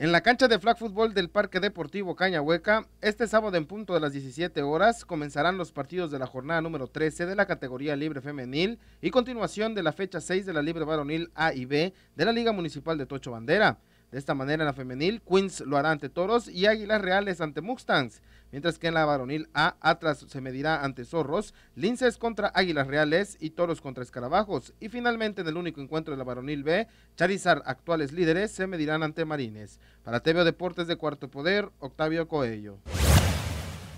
En la cancha de flag fútbol del Parque Deportivo Cañahueca, este sábado en punto de las 17 horas comenzarán los partidos de la jornada número 13 de la categoría libre femenil y continuación de la fecha 6 de la libre varonil A y B de la Liga Municipal de Tocho Bandera. De esta manera en la femenil, Queens lo hará ante Toros y Águilas Reales ante Mustangs, mientras que en la varonil A, Atlas se medirá ante Zorros, Linces contra Águilas Reales y Toros contra Escarabajos. Y finalmente en el único encuentro de la varonil B, Charizard, actuales líderes, se medirán ante Marines. Para TV Deportes de Cuarto Poder, Octavio Coello.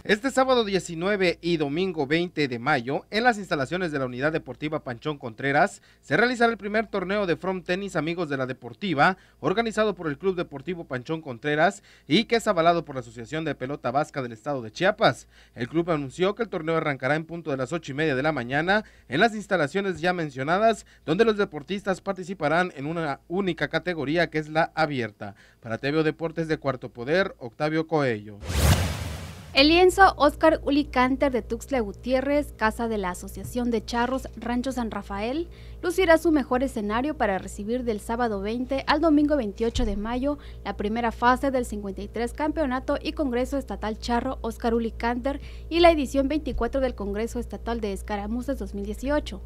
Este sábado 19 y domingo 20 de mayo, en las instalaciones de la Unidad Deportiva Panchón Contreras, se realizará el primer torneo de From Tenis Amigos de la Deportiva, organizado por el Club Deportivo Panchón Contreras y que es avalado por la Asociación de Pelota Vasca del Estado de Chiapas. El club anunció que el torneo arrancará en punto de las 8 y media de la mañana en las instalaciones ya mencionadas, donde los deportistas participarán en una única categoría que es la abierta. Para TVO Deportes de Cuarto Poder, Octavio Coello. El lienzo Oscar Ulicanter de Tuxtla Gutiérrez, casa de la Asociación de Charros Rancho San Rafael, lucirá su mejor escenario para recibir del sábado 20 al domingo 28 de mayo la primera fase del 53 Campeonato y Congreso Estatal Charro Oscar Ulicanter y la edición 24 del Congreso Estatal de Escaramuzas 2018.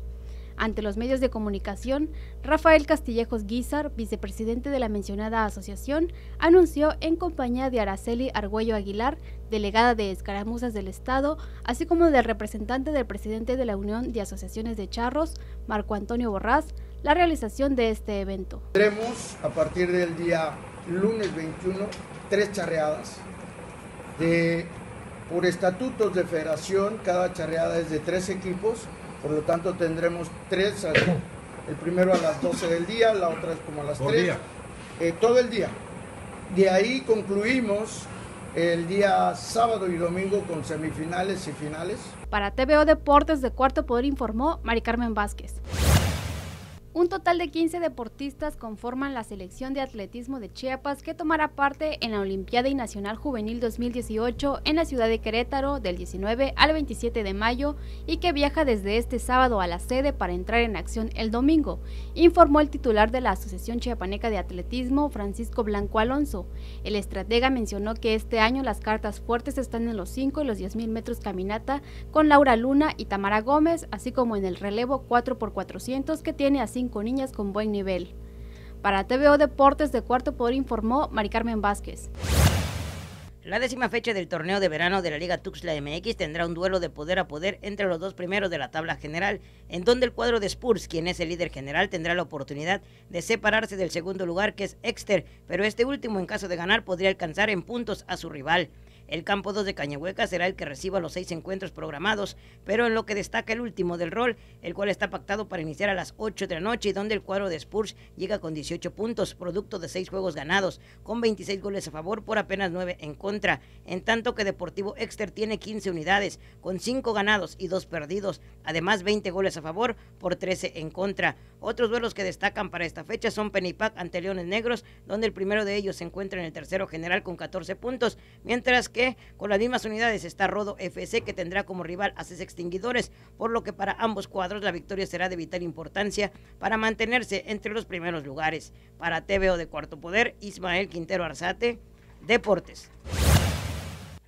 Ante los medios de comunicación, Rafael Castillejos Guizar, vicepresidente de la mencionada asociación, anunció en compañía de Araceli Argüello Aguilar, delegada de Escaramuzas del Estado, así como del representante del presidente de la Unión de Asociaciones de Charros, Marco Antonio Borrás, la realización de este evento. Tendremos a partir del día lunes 21 tres charreadas por estatutos de federación, cada charreada es de tres equipos por lo tanto, tendremos tres, el primero a las 12 del día, la otra es como a las 3, eh, todo el día. De ahí concluimos el día sábado y domingo con semifinales y finales. Para TVO Deportes de Cuarto Poder informó Mari Carmen Vázquez. Un total de 15 deportistas conforman la selección de atletismo de Chiapas que tomará parte en la Olimpiada y Nacional Juvenil 2018 en la ciudad de Querétaro del 19 al 27 de mayo y que viaja desde este sábado a la sede para entrar en acción el domingo, informó el titular de la Asociación Chiapaneca de Atletismo, Francisco Blanco Alonso. El estratega mencionó que este año las cartas fuertes están en los 5 y los 10 mil metros caminata con Laura Luna y Tamara Gómez, así como en el relevo 4x400 que tiene a 5 con niñas con buen nivel. Para TVO Deportes de Cuarto Poder informó Mari Carmen Vázquez. La décima fecha del torneo de verano de la Liga Tuxla MX tendrá un duelo de poder a poder entre los dos primeros de la tabla general, en donde el cuadro de Spurs, quien es el líder general, tendrá la oportunidad de separarse del segundo lugar que es Exter, pero este último en caso de ganar podría alcanzar en puntos a su rival. El campo 2 de Cañahueca será el que reciba los seis encuentros programados, pero en lo que destaca el último del rol, el cual está pactado para iniciar a las 8 de la noche y donde el cuadro de Spurs llega con 18 puntos, producto de seis juegos ganados, con 26 goles a favor por apenas 9 en contra, en tanto que Deportivo Exter tiene 15 unidades, con 5 ganados y 2 perdidos, además 20 goles a favor por 13 en contra. Otros duelos que destacan para esta fecha son Penipac ante Leones Negros, donde el primero de ellos se encuentra en el tercero general con 14 puntos, mientras que con las mismas unidades está Rodo FC, que tendrá como rival a seis Extinguidores, por lo que para ambos cuadros la victoria será de vital importancia para mantenerse entre los primeros lugares. Para TVO de Cuarto Poder, Ismael Quintero Arzate, Deportes.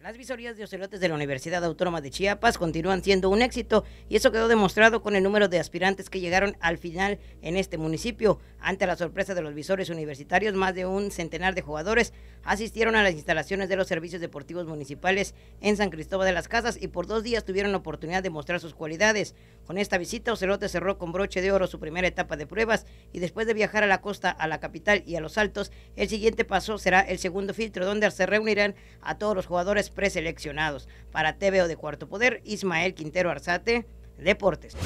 Las visorías de ocelotes de la Universidad Autónoma de Chiapas continúan siendo un éxito y eso quedó demostrado con el número de aspirantes que llegaron al final en este municipio. Ante la sorpresa de los visores universitarios, más de un centenar de jugadores asistieron a las instalaciones de los servicios deportivos municipales en San Cristóbal de las Casas y por dos días tuvieron la oportunidad de mostrar sus cualidades. Con esta visita, Ocelote cerró con broche de oro su primera etapa de pruebas y después de viajar a la costa, a la capital y a los altos, el siguiente paso será el segundo filtro donde se reunirán a todos los jugadores preseleccionados. Para TVO de Cuarto Poder, Ismael Quintero Arzate, Deportes.